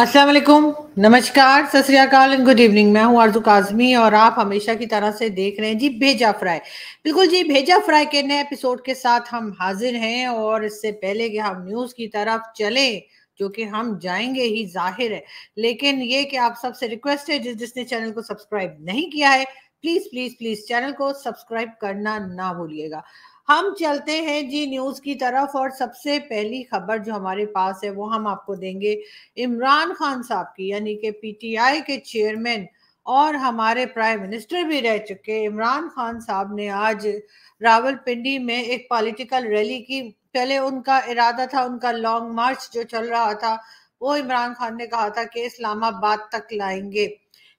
अस्सलाम वालेकुम नमस्कार सत श्रीकाल एंड गुड इवनिंग मैं हूँ आरजू काजमी और आप हमेशा की तरह से देख रहे हैं जी भेजा फ्राई बिल्कुल जी भेजा फ्राई के नए एपिसोड के साथ हम हाजिर हैं और इससे पहले कि हम न्यूज़ की तरफ चलें जो कि हम जाएंगे ही जाहिर है लेकिन ये कि आप सबसे रिक्वेस्ट है जिस जिसने चैनल को सब्सक्राइब नहीं किया है प्लीज़ प्लीज़ प्लीज़ चैनल को सब्सक्राइब करना ना भूलिएगा हम चलते हैं जी न्यूज की तरफ और सबसे पहली खबर जो हमारे पास है वो हम आपको देंगे इमरान खान साहब की यानी कि पीटीआई के चेयरमैन और हमारे प्राइम मिनिस्टर भी रह चुके इमरान खान साहब ने आज रावलपिंडी में एक पॉलिटिकल रैली की पहले उनका इरादा था उनका लॉन्ग मार्च जो चल रहा था वो इमरान खान ने कहा था कि इस्लामाबाद तक लाएंगे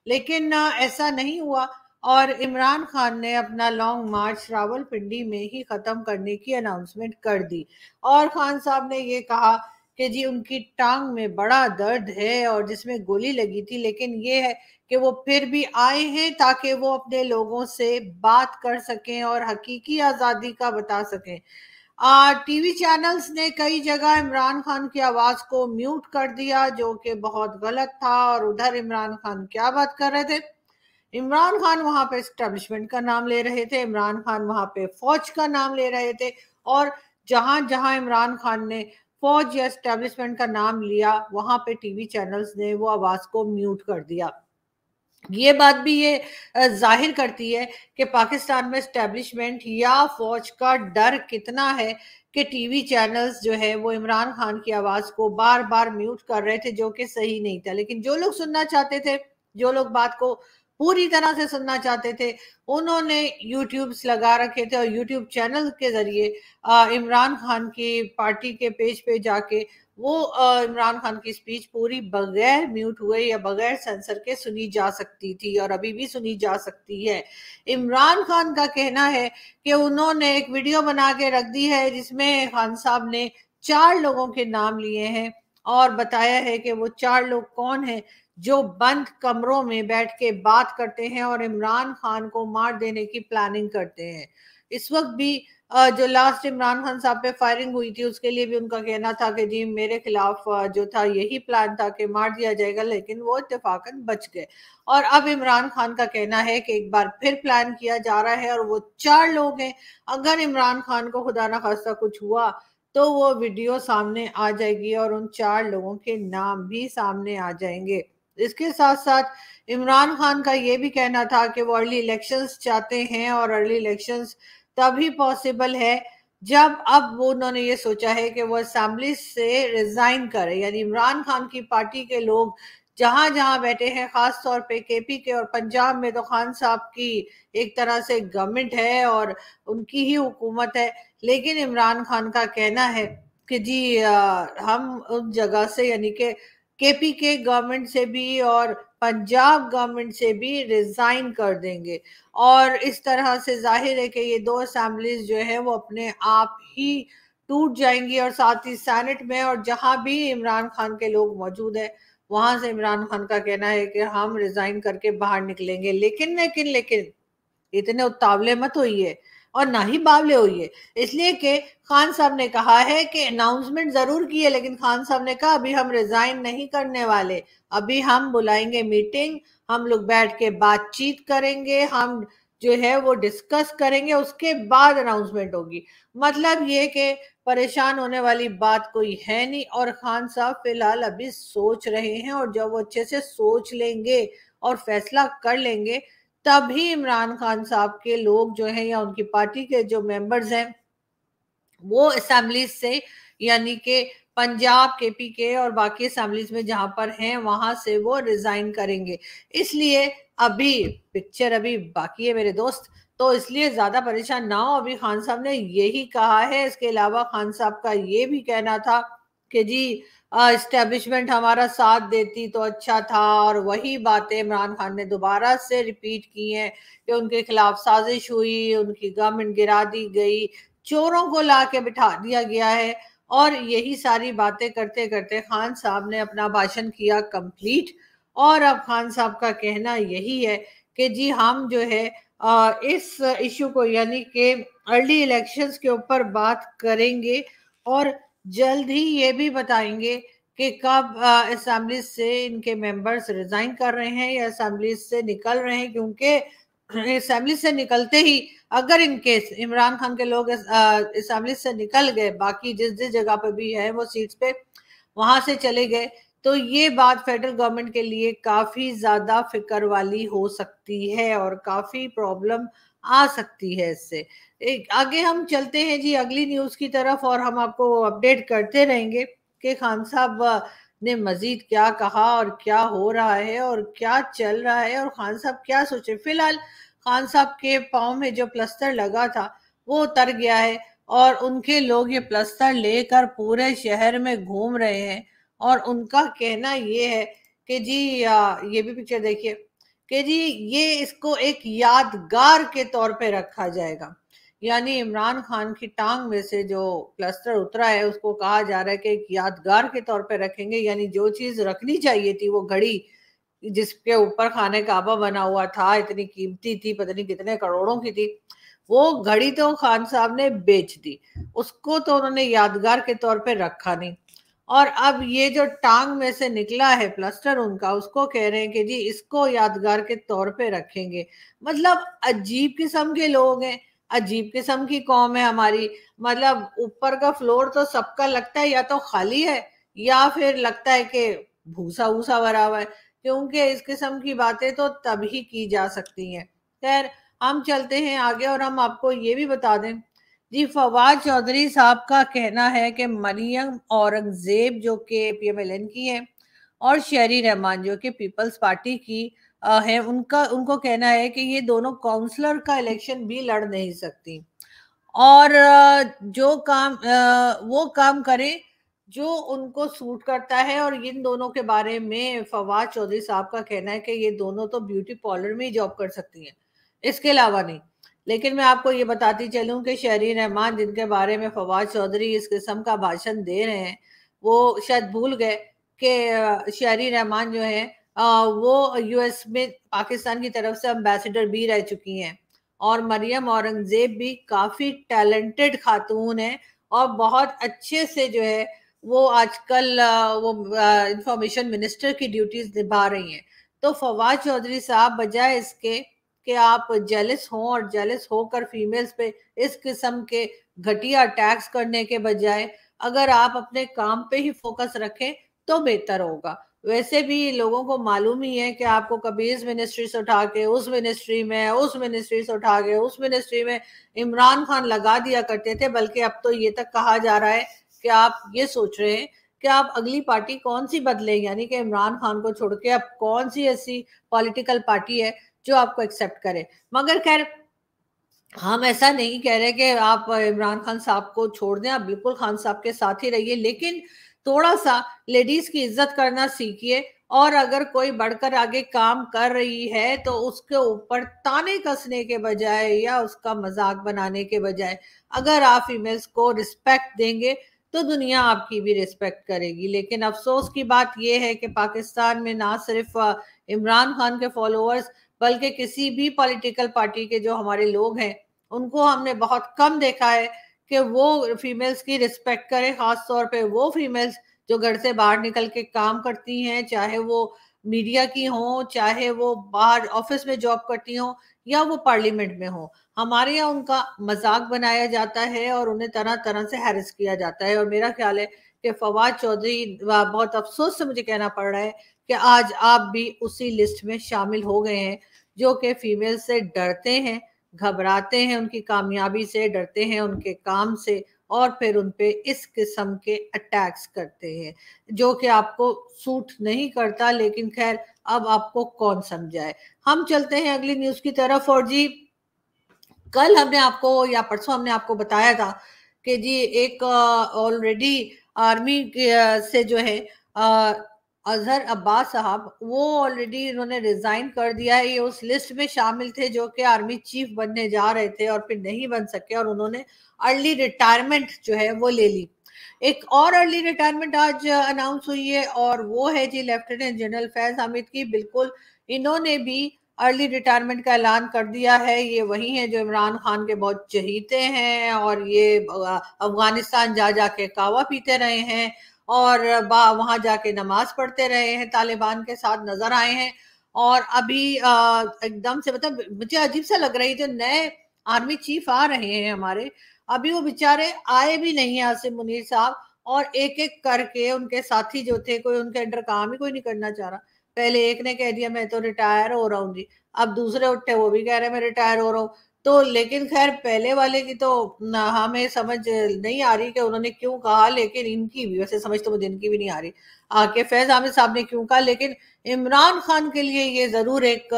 लेकिन ऐसा नहीं हुआ और इमरान खान ने अपना लॉन्ग मार्च रावलपिंडी में ही ख़त्म करने की अनाउंसमेंट कर दी और खान साहब ने ये कहा कि जी उनकी टांग में बड़ा दर्द है और जिसमें गोली लगी थी लेकिन ये है कि वो फिर भी आए हैं ताकि वो अपने लोगों से बात कर सकें और हकीकी आज़ादी का बता सकें टीवी चैनल्स ने कई जगह इमरान खान की आवाज़ को म्यूट कर दिया जो कि बहुत गलत था और उधर इमरान खान क्या बात कर रहे थे इमरान खान वहां पे स्टेब्लिशमेंट का नाम ले रहे थे इमरान खान वहां पे फौज का नाम ले रहे थे और जहां जहां इमरान खान ने फौज या स्टेब्लिशमेंट का नाम लिया वहां पे टीवी चैनल्स ने वो आवाज को म्यूट कर दिया ये बात भी ये जाहिर करती है कि पाकिस्तान में स्टैब्लिशमेंट या फौज का डर कितना है कि टीवी चैनल्स जो है वो इमरान खान की आवाज को बार बार म्यूट कर रहे थे जो कि सही नहीं था लेकिन जो लोग सुनना चाहते थे जो लोग बात को पूरी तरह से सुनना चाहते थे उन्होंने यूट्यूब्स लगा रखे थे और यूट्यूब चैनल के जरिए इमरान खान की पार्टी के पेज पे जाके वो इमरान खान की स्पीच पूरी बगैर म्यूट हुए या बगैर सेंसर के सुनी जा सकती थी और अभी भी सुनी जा सकती है इमरान खान का कहना है कि उन्होंने एक वीडियो बना के रख दी है जिसमें खान साहब ने चार लोगों के नाम लिए हैं और बताया है कि वो चार लोग कौन हैं जो बंद कमरों में बैठ के बात करते हैं और इमरान खान को मार देने की प्लानिंग करते हैं इस वक्त भी जो लास्ट इमरान खान साहब पे फायरिंग हुई थी उसके लिए भी उनका कहना था कि जी मेरे खिलाफ जो था यही प्लान था कि मार दिया जाएगा लेकिन वो इतफाकन बच गए और अब इमरान खान का कहना है कि एक बार फिर प्लान किया जा रहा है और वो चार लोग हैं अगर इमरान खान को खुदा ना खास्ता कुछ हुआ तो वो वीडियो सामने आ जाएगी और उन चार लोगों के नाम भी सामने आ जाएंगे इसके साथ साथ इमरान खान का ये भी कहना था कि वो अर्ली इलेक्शंस चाहते हैं और अर्ली इलेक्शंस तभी पॉसिबल है जब अब उन्होंने ये सोचा है कि वो असम्बली से रिजाइन करे यानी इमरान खान की पार्टी के लोग जहां जहां बैठे हैं खास तौर पे केपी के और पंजाब में तो खान साहब की एक तरह से गवर्नमेंट है और उनकी ही हुकूमत है लेकिन इमरान खान का कहना है कि जी आ, हम उन जगह से यानी कि केपी के गवर्नमेंट से भी और पंजाब गवर्नमेंट से भी रिजाइन कर देंगे और इस तरह से जाहिर है कि ये दो असम्बलीज जो है वो अपने आप ही टूट जाएंगी और साथ ही सैनेट में और जहां भी इमरान खान के लोग मौजूद हैं वहां से इमरान खान का कहना है कि हम रिजाइन करके बाहर निकलेंगे लेकिन लेकिन लेकिन इतने उतावले मत होइए और ना ही बावले हुई है इसलिए कि खान साहब ने कहा है कि अनाउंसमेंट जरूर की है लेकिन खान साहब ने कहा अभी हम रिजाइन नहीं करने वाले अभी हम बुलाएंगे मीटिंग हम लोग बैठ के बातचीत करेंगे हम जो है वो डिस्कस करेंगे उसके बाद अनाउंसमेंट होगी मतलब ये कि परेशान होने वाली बात कोई है नहीं और खान साहब फिलहाल अभी सोच रहे हैं और जब वो अच्छे से सोच लेंगे और फैसला कर लेंगे तभी इमरान खान साहब के लोग जो हैं या उनकी पार्टी के जो मेंबर्स हैं वो असम्बलीज से यानी के पंजाब के पी के और बाकी असम्बलीज में जहां पर हैं वहां से वो रिजाइन करेंगे इसलिए अभी पिक्चर अभी बाकी है मेरे दोस्त तो इसलिए ज़्यादा परेशान ना हो अभी खान साहब ने यही कहा है इसके अलावा खान साहब का ये भी कहना था कि जी इस्टेब्लिशमेंट हमारा साथ देती तो अच्छा था और वही बातें इमरान खान ने दोबारा से रिपीट की हैं कि उनके खिलाफ साजिश हुई उनकी गवर्नमेंट गिरा दी गई चोरों को ला के बिठा दिया गया है और यही सारी बातें करते करते खान साहब ने अपना भाषण किया कंप्लीट और अब खान साहब का कहना यही है कि जी हम जो है इस इशू को यानी कि अर्ली इलेक्शंस के ऊपर बात करेंगे और जल्द ही ये भी बताएंगे कि कब असम्बली से इनके मेंबर्स रिजाइन कर रहे हैं या असम्बली से निकल रहे हैं क्योंकि असम्बली से निकलते ही अगर इनके इमरान खान के लोग असम्बली से निकल गए बाकी जिस जिस जगह पर भी है वो सीट्स पे वहां से चले गए तो ये बात फेडरल गवर्नमेंट के लिए काफ़ी ज़्यादा फिक्र वाली हो सकती है और काफ़ी प्रॉब्लम आ सकती है इससे आगे हम चलते हैं जी अगली न्यूज़ की तरफ और हम आपको अपडेट करते रहेंगे कि खान साहब ने मजीद क्या कहा और क्या हो रहा है और क्या चल रहा है और खान साहब क्या सोचे फिलहाल खान साहब के पाँव में जो प्लस्तर लगा था वो उतर गया है और उनके लोग ये प्लस्तर लेकर पूरे शहर में घूम रहे हैं और उनका कहना ये है कि जी ये भी पिक्चर देखिए कि जी ये इसको एक यादगार के तौर पे रखा जाएगा यानी इमरान खान की टांग में से जो क्लस्टर उतरा है उसको कहा जा रहा है कि एक यादगार के तौर पे रखेंगे यानी जो चीज रखनी चाहिए थी वो घड़ी जिसके ऊपर खाने काबा बना हुआ था इतनी कीमती थी पता नहीं कितने करोड़ों की थी वो घड़ी तो खान साहब ने बेच दी उसको तो उन्होंने यादगार के तौर पे रखा नहीं और अब ये जो टांग में से निकला है प्लास्टर उनका उसको कह रहे हैं कि जी इसको यादगार के तौर पे रखेंगे मतलब अजीब किस्म के लोग हैं अजीब किस्म की कौम है हमारी मतलब ऊपर का फ्लोर तो सबका लगता है या तो खाली है या फिर लगता है कि भूसा वूसा भरा हुआ है क्योंकि इस किस्म की बातें तो तभी की जा सकती हैं खैर हम चलते हैं आगे और हम आपको ये भी बता दें जी फवाद चौधरी साहब का कहना है कि मरियम औरंगजेब जो कि पीएमएलएन की है और शहरी रहमान जो कि पीपल्स पार्टी की है उनका उनको कहना है कि ये दोनों काउंसलर का इलेक्शन भी लड़ नहीं सकती और जो काम वो काम करें जो उनको सूट करता है और इन दोनों के बारे में फवाद चौधरी साहब का कहना है कि ये दोनों तो ब्यूटी पार्लर में ही जॉब कर सकती हैं इसके अलावा नहीं लेकिन मैं आपको ये बताती चलूँ कि शहरी रहमान जिनके बारे में फवाद चौधरी इस किस्म का भाषण दे रहे हैं वो शायद भूल गए कि शहरी रहमान जो है वो यूएस में पाकिस्तान की तरफ से अम्बेसडर भी रह चुकी हैं और मरियम औरंगजेब भी काफ़ी टैलेंटेड खातून हैं और बहुत अच्छे से जो है वो आजकल वो इंफॉर्मेशन मिनिस्टर की ड्यूटीज निभा रही हैं तो फवाद चौधरी साहब बजाय इसके कि आप जेलिस हों और जेलिस होकर फीमेल्स पे इस किस्म के घटिया अटैक्स करने के बजाय अगर आप अपने काम पे ही फोकस रखें तो बेहतर होगा वैसे भी लोगों को मालूम ही है कि आपको कभी इस मिनिस्ट्री से उठा के उस मिनिस्ट्री में उस मिनिस्ट्री से उठा के उस मिनिस्ट्री में इमरान खान लगा दिया करते थे बल्कि अब तो ये तक कहा जा रहा है कि आप ये सोच रहे हैं कि आप अगली पार्टी कौन सी बदले यानी कि इमरान खान को छोड़ के अब कौन सी ऐसी पॉलिटिकल पार्टी है जो आपको एक्सेप्ट करे मगर खैर हम ऐसा नहीं कह रहे कि आप इमरान खान साहब को छोड़ दें आप बिल्कुल खान साहब के साथ ही रहिए लेकिन थोड़ा सा लेडीज की इज्जत करना सीखिए और अगर कोई बढ़कर आगे काम कर रही है तो उसके ऊपर ताने कसने के बजाय या उसका मजाक बनाने के बजाय अगर आप फीमेल्स को रिस्पेक्ट देंगे तो दुनिया आपकी भी रिस्पेक्ट करेगी लेकिन अफसोस की बात यह है कि पाकिस्तान में ना सिर्फ इमरान खान के फॉलोअर्स बल्कि किसी भी पॉलिटिकल पार्टी के जो हमारे लोग हैं उनको हमने बहुत कम देखा है कि वो फीमेल्स की रिस्पेक्ट करें ख़ास तौर पे वो फीमेल्स जो घर से बाहर निकल के काम करती हैं चाहे वो मीडिया की हों चाहे वो बाहर ऑफिस में जॉब करती हों या वो पार्लियामेंट में हो हमारे यहाँ उनका मजाक बनाया जाता है और उन्हें तरह तरह से हैरस किया जाता है और मेरा ख्याल है कि फवाद चौधरी बहुत अफसोस से मुझे कहना पड़ रहा है कि आज आप भी उसी लिस्ट में शामिल हो गए हैं जो कि फीमेल से डरते हैं घबराते हैं उनकी कामयाबी से डरते हैं उनके काम से और फिर उन पर इस किस्म के अटैक्स करते हैं जो कि आपको सूट नहीं करता लेकिन खैर अब आपको कौन समझाए हम चलते हैं अगली न्यूज की तरफ और जी कल हमने आपको या परसों हमने आपको बताया था कि जी एक ऑलरेडी आर्मी से जो है अजहर अब्बास साहब वो ऑलरेडी इन्होंने रिजाइन कर दिया है ये उस लिस्ट में शामिल थे जो कि आर्मी चीफ बनने जा रहे थे और फिर नहीं बन सके और उन्होंने अर्ली रिटायरमेंट जो है वो ले ली एक और अर्ली रिटायरमेंट आज अनाउंस हुई है और वो है जी लेफ्टिनेंट जनरल फैज हामिद की बिल्कुल इन्होंने भी अर्ली रिटायरमेंट का ऐलान कर दिया है ये वही है जो इमरान खान के बहुत चहीते हैं और ये अफगानिस्तान जा जा के कावा पीते रहे हैं और वहां जाके नमाज पढ़ते रहे हैं तालिबान के साथ नजर आए हैं और अभी एकदम से मतलब मुझे अजीब सा लग रही जो नए आर्मी चीफ आ रहे हैं हमारे अभी वो बेचारे आए भी नहीं है आसिम मुनीर साहब और एक एक करके उनके साथी जो थे कोई उनके अंडर काम ही कोई नहीं करना चाह रहा पहले एक ने कह दिया मैं तो रिटायर हो रहा हूँ जी अब दूसरे उठे वो भी कह रहे हैं मैं रिटायर हो रहा हूँ तो लेकिन खैर पहले वाले की तो हमें समझ नहीं आ रही कि उन्होंने क्यों कहा लेकिन इनकी भी वैसे समझ तो मुझे इनकी भी नहीं आ रही आके फैज आमिर साहब ने क्यों कहा लेकिन इमरान खान के लिए ये जरूर एक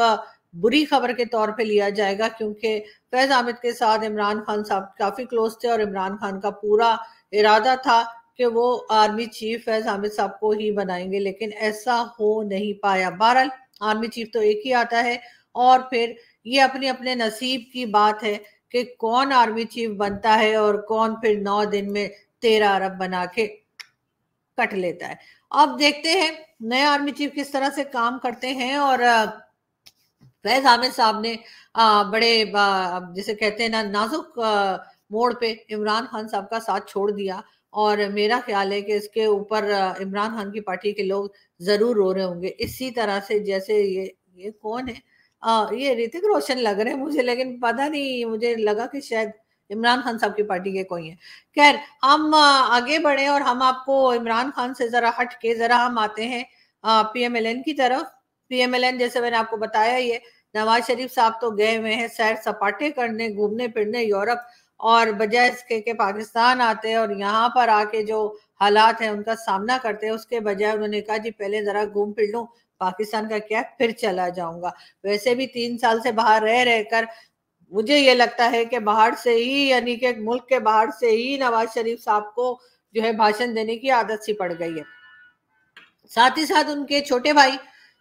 बुरी खबर के तौर पे लिया जाएगा क्योंकि फैज आमिर के साथ इमरान खान साहब काफी क्लोज थे और इमरान खान का पूरा इरादा था कि वो आर्मी चीफ फैज आमिर साहब को ही बनाएंगे लेकिन ऐसा हो नहीं पाया बहरहाल आर्मी चीफ तो एक ही आता है और फिर ये अपने अपने नसीब की बात है कि कौन आर्मी चीफ बनता है और कौन फिर नौ दिन में तेरह अरब बना के कट लेता है अब देखते हैं नए आर्मी चीफ किस तरह से काम करते हैं और फैज आमिर साहब ने बड़े जिसे कहते हैं ना नाजुक मोड़ पे इमरान खान साहब का साथ छोड़ दिया और मेरा ख्याल है कि इसके ऊपर इमरान खान की पार्टी के लोग जरूर रो रहे होंगे इसी तरह से जैसे ये ये कौन है हाँ, ये ऋतिक रोशन लग रहे हैं मुझे लेकिन पता नहीं मुझे लगा कि शायद इमरान खान साहब की पार्टी के कोई है खैर हम आगे बढ़े और हम आपको इमरान खान से जरा हट के जरा हम आते हैं पीएमएलएन की तरफ पीएमएलएन जैसे मैंने आपको बताया ये नवाज शरीफ साहब तो गए हुए हैं सैर सपाटे करने घूमने फिरने यूरोप और बजाय इसके के पाकिस्तान आते और यहाँ पर आके जो हालात हैं उनका सामना करते हैं उसके बजाय उन्होंने कहा जी पहले ज़रा घूम फिर लूँ पाकिस्तान का क्या फिर चला जाऊंगा वैसे भी तीन साल से बाहर रह रहकर मुझे ये लगता है कि बाहर से ही यानी कि मुल्क के बाहर से ही नवाज शरीफ साहब को जो है भाषण देने की आदत सी पड़ गई है साथ ही साथ उनके छोटे भाई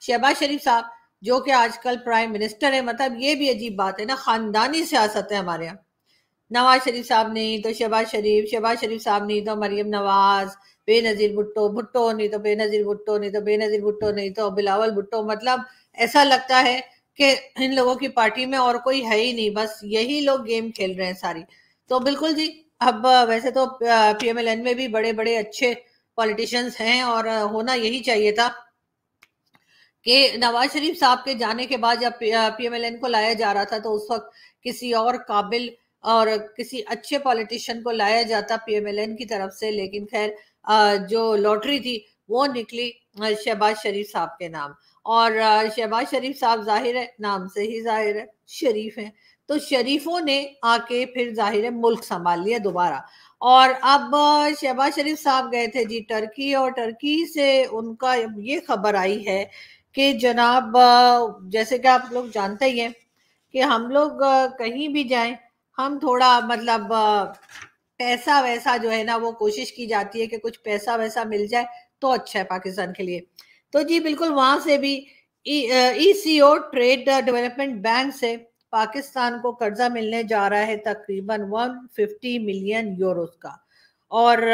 शहबाज शरीफ साहब जो कि आजकल प्राइम मिनिस्टर है मतलब ये भी अजीब बात है ना खानदानी सियासत है हमारे यहाँ नवाज शरीफ साहब नहीं तो शहबाज शरीफ शहबाज शरीफ साहब नहीं तो मरियम नवाज बेनजीर भुट्टो भुट्टो नहीं तो बेनजीर भुट्टो नहीं तो बेनजीर भुट्टो नहीं तो बिलावल भुट्टो मतलब ऐसा लगता है कि इन लोगों की पार्टी में और कोई है ही नहीं बस यही लोग गेम खेल रहे हैं सारी तो बिल्कुल जी अब वैसे तो पीएमएलएन में भी बड़े बड़े अच्छे पॉलिटिशियंस हैं और होना यही चाहिए था कि नवाज शरीफ साहब के जाने के बाद जब पीएमएलएन को लाया जा रहा था तो उस वक्त किसी और काबिल और किसी अच्छे पॉलिटिशियन को लाया जाता पीएमएलएन की तरफ से लेकिन खैर जो लॉटरी थी वो निकली शहबाज शरीफ साहब के नाम और शहबाज शरीफ साहब जाहिर है नाम से ही जाहिर है शरीफ हैं तो शरीफों ने आके फिर जाहिर है मुल्क संभाल लिया दोबारा और अब शहबाज शरीफ साहब गए थे जी टर्की और टर्की से उनका ये खबर आई है कि जनाब जैसे कि आप लोग जानते ही हैं कि हम लोग कहीं भी जाएं हम थोड़ा मतलब पैसा वैसा जो है ना वो कोशिश की जाती है कि कुछ पैसा वैसा मिल जाए तो अच्छा है पाकिस्तान के लिए तो जी बिल्कुल वहां से भी E C O trade development bank से पाकिस्तान को कर्जा मिलने जा रहा है तकरीबन 150 मिलियन यूरोस का और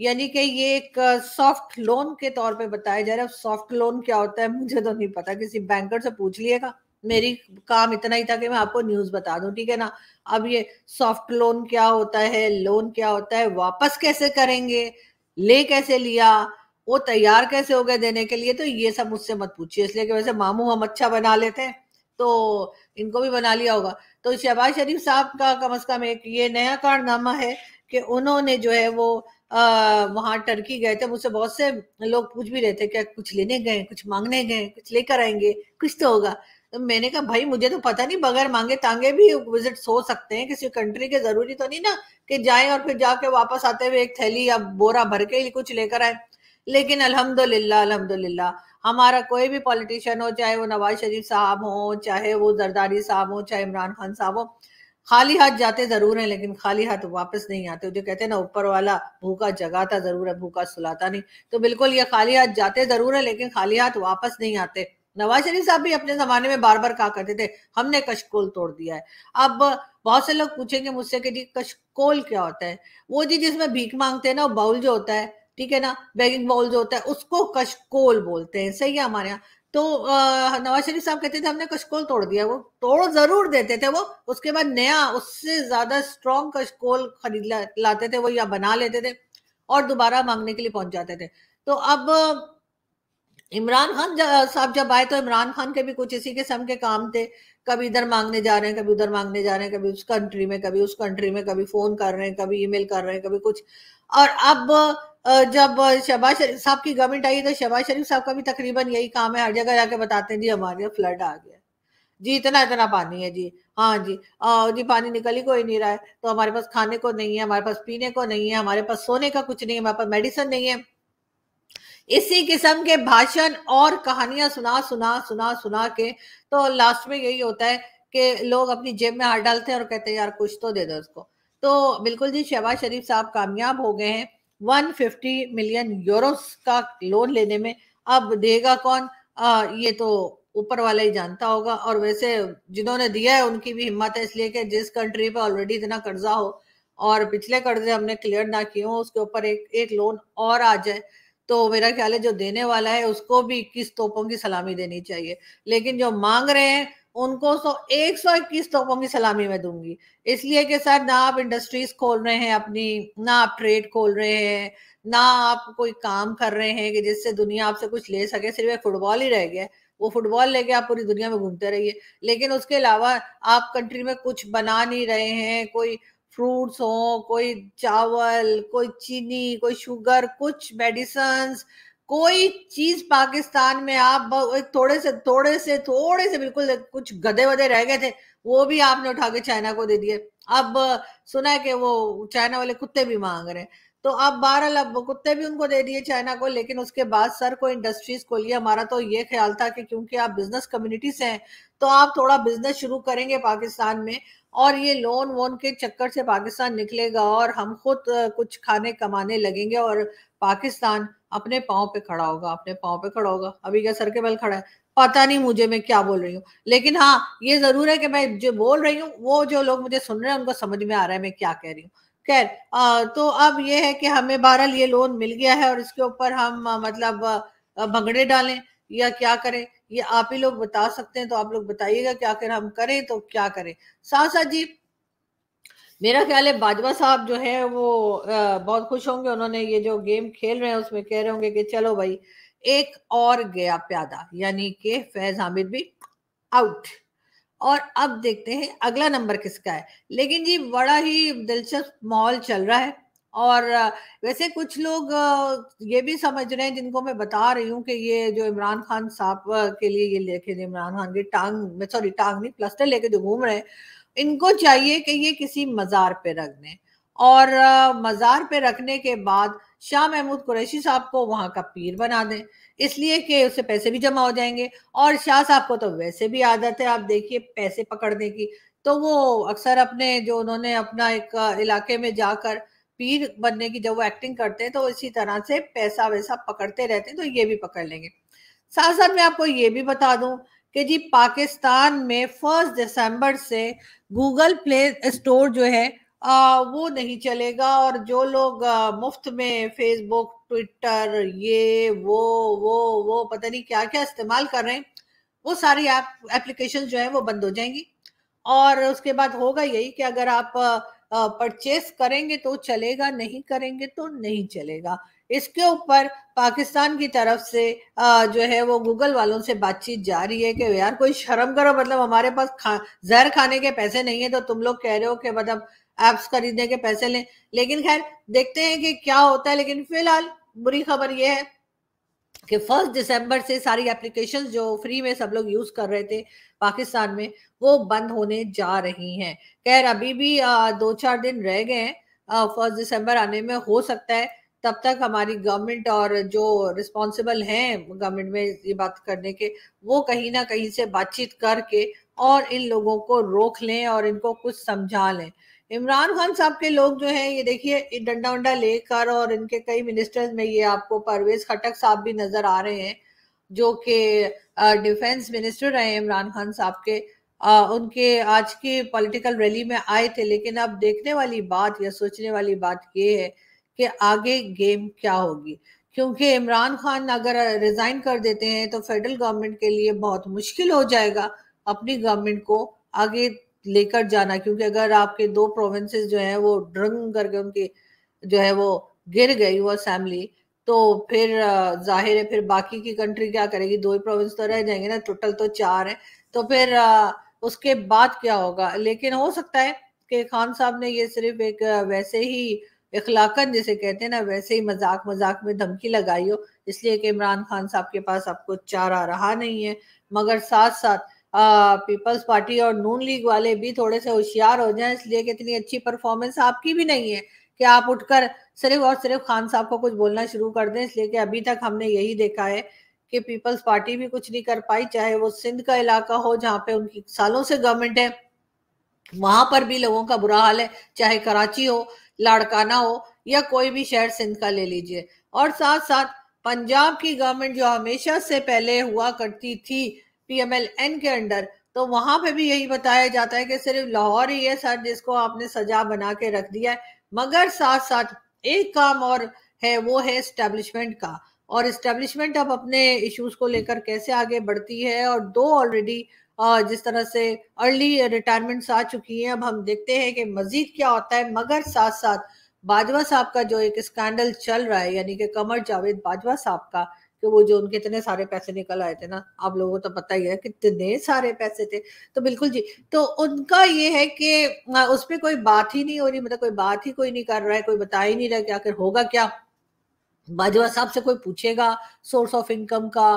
यानी कि ये एक सॉफ्ट लोन के तौर पे बताया जा रहा है सॉफ्ट लोन क्या होता है मुझे तो नहीं पता किसी बैंकर से पूछ लिएगा मेरी काम इतना ही था कि मैं आपको न्यूज बता दूं ठीक है ना अब ये सॉफ्ट लोन क्या होता है लोन क्या होता है वापस कैसे करेंगे ले कैसे लिया वो तैयार कैसे हो गए देने के लिए तो ये सब मुझसे मत पूछिए इसलिए कि वैसे मामू हम अच्छा बना लेते हैं तो इनको भी बना लिया होगा तो शहबाज शरीफ साहब का कम अज कम एक ये नया कारनामा है कि उन्होंने जो है वो वहां टर्की गए थे मुझसे बहुत से लोग पूछ भी रहे थे क्या कुछ लेने गए कुछ मांगने गए कुछ लेकर आएंगे कुछ तो होगा तो मैंने कहा भाई मुझे तो पता नहीं बगैर मांगे तांगे भी विजिट हो सकते हैं किसी कंट्री के जरूरी तो नहीं ना कि जाए और फिर जाके वापस आते हुए एक थैली या बोरा भर के ही कुछ लेकर आए लेकिन अल्हम्दुलिल्लाह अल्हम्दुलिल्लाह हमारा कोई भी पॉलिटिशियन हो चाहे वो नवाज शरीफ साहब हो चाहे वो जरदारी साहब हो चाहे इमरान खान साहब हो खाली हाथ जाते जरूर हैं लेकिन खाली हाथ वापस नहीं आते जो कहते हैं ना ऊपर वाला भूखा जगाता जरूर है भूखा सुलाता नहीं तो बिल्कुल ये खाली हाथ जाते जरूर है लेकिन खाली हाथ वापस नहीं आते नवाज शरीफ साहब भी अपने जमाने में बार बार कहा करते थे हमने कशकोल तोड़ दिया है अब बहुत से लोग पूछेंगे मुझसे कि जी कशकोल क्या होता है वो जी जिसमें भीख मांगते हैं ना बाउल जो होता है ठीक है ना बैगिंग बाउल जो होता है उसको कशकोल बोलते हैं सही है हमारे यहाँ तो नवाज शरीफ साहब कहते थे हमने कशकोल तोड़ दिया वो तोड़ जरूर देते थे वो उसके बाद नया उससे ज्यादा स्ट्रॉन्ग कशकोल खरीद लाते थे वो या बना लेते थे और दोबारा मांगने के लिए पहुंच जाते थे तो अब इमरान खान साहब जब आए तो इमरान खान के भी कुछ इसी किस्म के काम थे कभी इधर मांगने जा रहे हैं कभी उधर मांगने जा रहे हैं कभी उस कंट्री में कभी उस कंट्री में कभी फोन कर रहे हैं कभी ईमेल कर रहे हैं कभी कुछ और अब जब शहबाज शरीफ साहब की गवर्नमेंट आई तो शहबाज शरीफ साहब का भी तकरीबन यही काम है हर जगह जाके बताते हैं जी हमारे यहाँ फ्लड आ गया जी इतना इतना पानी है जी हाँ जी आ, जी पानी निकल ही कोई नहीं रहा है तो हमारे पास खाने को नहीं है हमारे पास पीने को नहीं है हमारे पास सोने का कुछ नहीं है हमारे पास मेडिसिन नहीं है इसी किस्म के भाषण और कहानियां सुना सुना सुना सुना के तो लास्ट में यही होता है कि लोग अपनी जेब में हाथ डालते हैं और कहते हैं यार कुछ तो दे दो उसको तो बिल्कुल जी शहबाज शरीफ साहब कामयाब हो गए हैं 150 मिलियन यूरोस का लोन लेने में अब देगा कौन आ, ये तो ऊपर वाला ही जानता होगा और वैसे जिन्होंने दिया है उनकी भी हिम्मत है इसलिए कि जिस कंट्री पे ऑलरेडी इतना कर्जा हो और पिछले कर्जे हमने क्लियर ना किए हो उसके ऊपर एक एक लोन और आ जाए तो मेरा ख्याल है जो देने वाला है उसको भी इक्कीस तोपों की सलामी देनी चाहिए लेकिन जो मांग रहे हैं उनको सो एक सौ इक्कीस तोपों की सलामी मैं दूंगी इसलिए कि सर ना आप इंडस्ट्रीज खोल रहे हैं अपनी ना आप ट्रेड खोल रहे हैं ना आप कोई काम कर रहे हैं कि जिससे दुनिया आपसे कुछ ले सके सिर्फ एक फुटबॉल ही रह गया वो फुटबॉल लेके आप पूरी दुनिया में घूमते रहिए लेकिन उसके अलावा आप कंट्री में कुछ बना नहीं रहे हैं कोई फ्रूट्स हो कोई चावल कोई चीनी कोई शुगर कुछ मेडिसन कोई चीज पाकिस्तान में आप थोड़े से थोड़े से थोड़े से बिल्कुल कुछ गधे वधे रह गए थे वो भी आपने उठा के चाइना को दे दिए अब सुना है कि वो चाइना वाले कुत्ते भी मांग रहे हैं तो अब बहरहाल कुत्ते भी उनको दे दिए चाइना को लेकिन उसके बाद सर को इंडस्ट्रीज को लिए हमारा तो ये ख्याल था कि क्योंकि आप बिजनेस कम्युनिटी से हैं तो आप थोड़ा बिजनेस शुरू करेंगे पाकिस्तान में और ये लोन वोन के चक्कर से पाकिस्तान निकलेगा और हम खुद कुछ खाने कमाने लगेंगे और पाकिस्तान अपने पाँव पे खड़ा होगा अपने पाँव पे खड़ा होगा अभी क्या सर के बल खड़ा है पता नहीं मुझे मैं क्या बोल रही हूँ लेकिन हाँ ये जरूर है कि मैं जो बोल रही हूँ वो जो लोग मुझे सुन रहे हैं उनको समझ में आ रहा है मैं क्या कह रही हूँ खैर तो अब ये है कि हमें बहरहाल ये लोन मिल गया है और इसके ऊपर हम मतलब भंगड़े डालें या क्या करें ये आप ही लोग बता सकते हैं तो आप लोग बताइएगा कि आखिर हम करें तो क्या करें साथ साथ जी मेरा ख्याल है बाजवा साहब जो है वो बहुत खुश होंगे उन्होंने ये जो गेम खेल रहे हैं उसमें कह रहे होंगे कि चलो भाई एक और गया प्यादा यानी कि फैज हामिद भी आउट और अब देखते हैं अगला नंबर किसका है लेकिन जी बड़ा ही दिलचस्प माहौल चल रहा है और वैसे कुछ लोग ये भी समझ रहे हैं जिनको मैं बता रही हूँ कि ये जो इमरान खान साहब के लिए ये लेके इमरान खान की टांग सॉरी टांग नहीं प्लस्टर लेके जो घूम रहे हैं इनको चाहिए कि ये किसी मज़ार पे रख दें और मज़ार पे रखने के बाद शाह महमूद कुरैशी साहब को वहाँ का पीर बना दें इसलिए कि उससे पैसे भी जमा हो जाएंगे और शाह साहब को तो वैसे भी आदत है आप देखिए पैसे पकड़ने की तो वो अक्सर अपने जो उन्होंने अपना एक इलाके में जाकर पीर बनने की जब वो एक्टिंग करते हैं तो इसी तरह से पैसा वैसा पकड़ते रहते हैं तो ये भी पकड़ लेंगे साथ साथ मैं आपको ये भी बता दूं कि जी पाकिस्तान में फर्स्ट दिसंबर से गूगल प्ले स्टोर जो है आ, वो नहीं चलेगा और जो लोग मुफ्त में फेसबुक ट्विटर ये वो वो वो पता नहीं क्या क्या इस्तेमाल कर रहे हैं वो सारी ऐप एप्लीकेशन जो है वो बंद हो जाएंगी और उसके बाद होगा यही कि अगर आप परचेस करेंगे तो चलेगा नहीं करेंगे तो नहीं चलेगा इसके ऊपर पाकिस्तान की तरफ से जो है वो गूगल वालों से बातचीत जा रही है कि यार कोई शर्म करो मतलब हमारे पास खा जहर खाने के पैसे नहीं है तो तुम लोग कह रहे हो कि मतलब एप्स खरीदने के पैसे लें लेकिन खैर देखते हैं कि क्या होता है लेकिन फिलहाल बुरी खबर यह है कि फर्स्ट दिसंबर से सारी एप्लीकेशंस जो फ्री में सब लोग यूज कर रहे थे पाकिस्तान में वो बंद होने जा रही हैं खैर अभी भी आ, दो चार दिन रह गए हैं फर्स्ट दिसंबर आने में हो सकता है तब तक हमारी गवर्नमेंट और जो रिस्पॉन्सिबल हैं गवर्नमेंट में ये बात करने के वो कहीं ना कहीं से बातचीत करके और इन लोगों को रोक लें और इनको कुछ समझा लें इमरान खान साहब के लोग जो हैं ये देखिए डंडा उंडा लेकर और इनके कई मिनिस्टर्स में ये आपको परवेज खटक साहब भी नजर आ रहे हैं जो कि डिफेंस मिनिस्टर रहे इमरान खान साहब के आ, उनके आज की पॉलिटिकल रैली में आए थे लेकिन अब देखने वाली बात या सोचने वाली बात ये है कि आगे गेम क्या होगी क्योंकि इमरान खान अगर रिजाइन कर देते हैं तो फेडरल गवर्नमेंट के लिए बहुत मुश्किल हो जाएगा अपनी गवर्नमेंट को आगे लेकर जाना क्योंकि अगर आपके दो प्रोविंसेस जो हैं वो ड्रंग करके उनकी जो है वो गिर गई वो असेंबली तो फिर जाहिर है फिर बाकी की कंट्री क्या करेगी दो ही प्रोविंस तो रह जाएंगे ना टोटल तो चार है तो फिर उसके बाद क्या होगा लेकिन हो सकता है कि खान साहब ने ये सिर्फ एक वैसे ही इखलाकन जिसे कहते हैं ना वैसे ही मजाक मजाक में धमकी लगाई हो इसलिए कि इमरान खान साहब के पास आपको चारा रहा नहीं है मगर साथ साथ पीपल्स पार्टी और नून लीग वाले भी थोड़े से होशियार हो जाएं इसलिए कि इतनी अच्छी परफॉर्मेंस आपकी भी नहीं है कि आप उठकर सिर्फ और सिर्फ खान साहब को कुछ बोलना शुरू कर दें इसलिए कि अभी तक हमने यही देखा है कि पीपल्स पार्टी भी कुछ नहीं कर पाई चाहे वो सिंध का इलाका हो जहाँ पे उनकी सालों से गवर्नमेंट है वहां पर भी लोगों का बुरा हाल है चाहे कराची हो लाड़काना हो या कोई भी शहर सिंध का ले लीजिए और साथ साथ पंजाब की गवर्नमेंट जो हमेशा से पहले हुआ करती थी पीएमएलएन के अंडर तो वहां पे भी यही बताया जाता है कि सिर्फ लाहौर ही है सर जिसको आपने सजा बना के रख दिया है मगर साथ साथ एक काम और है वो है इस्टेब्लिशमेंट का और इस्टेब्लिशमेंट अब अपने इश्यूज को लेकर कैसे आगे बढ़ती है और दो ऑलरेडी जिस तरह से अर्ली रिटायरमेंट्स आ चुकी हैं अब हम देखते हैं कि मजीद क्या होता है मगर साथ साथ बाजवा साहब का जो एक स्कैंडल चल रहा है यानी कि कमर जावेद बाजवा साहब का कि वो जो उनके इतने सारे पैसे निकल आए थे ना आप लोगों को तो पता ही है कितने सारे पैसे थे तो बिल्कुल जी तो उनका ये है कि उस पर कोई बात ही नहीं हो रही मतलब कोई बात ही कोई नहीं कर रहा है कोई बता ही नहीं रहा कि आखिर होगा क्या बाजवा साहब से कोई पूछेगा सोर्स ऑफ इनकम का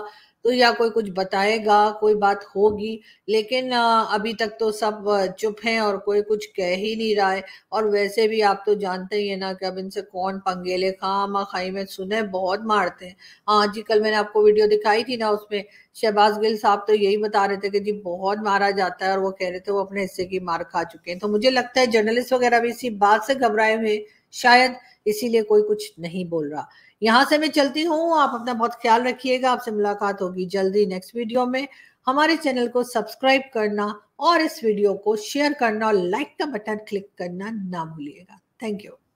तो या कोई कुछ बताएगा कोई बात होगी लेकिन अभी तक तो सब चुप हैं और कोई कुछ कह ही नहीं रहा है और वैसे भी आप तो जानते ही है ना कि अब इनसे कौन पंगेले खामा खाई में सुने बहुत मारते हैं हाँ जी कल मैंने आपको वीडियो दिखाई थी ना उसमें शहबाज गिल साहब तो यही बता रहे थे कि जी बहुत मारा जाता है और वो कह रहे थे वो अपने हिस्से की मार खा चुके हैं तो मुझे लगता है जर्नलिस्ट वगैरह भी इसी बात से घबराए हुए शायद इसीलिए कोई कुछ नहीं बोल रहा यहाँ से मैं चलती हूँ आप अपना बहुत ख्याल रखिएगा आपसे मुलाकात होगी जल्दी नेक्स्ट वीडियो में हमारे चैनल को सब्सक्राइब करना और इस वीडियो को शेयर करना और लाइक का बटन क्लिक करना ना भूलिएगा थैंक यू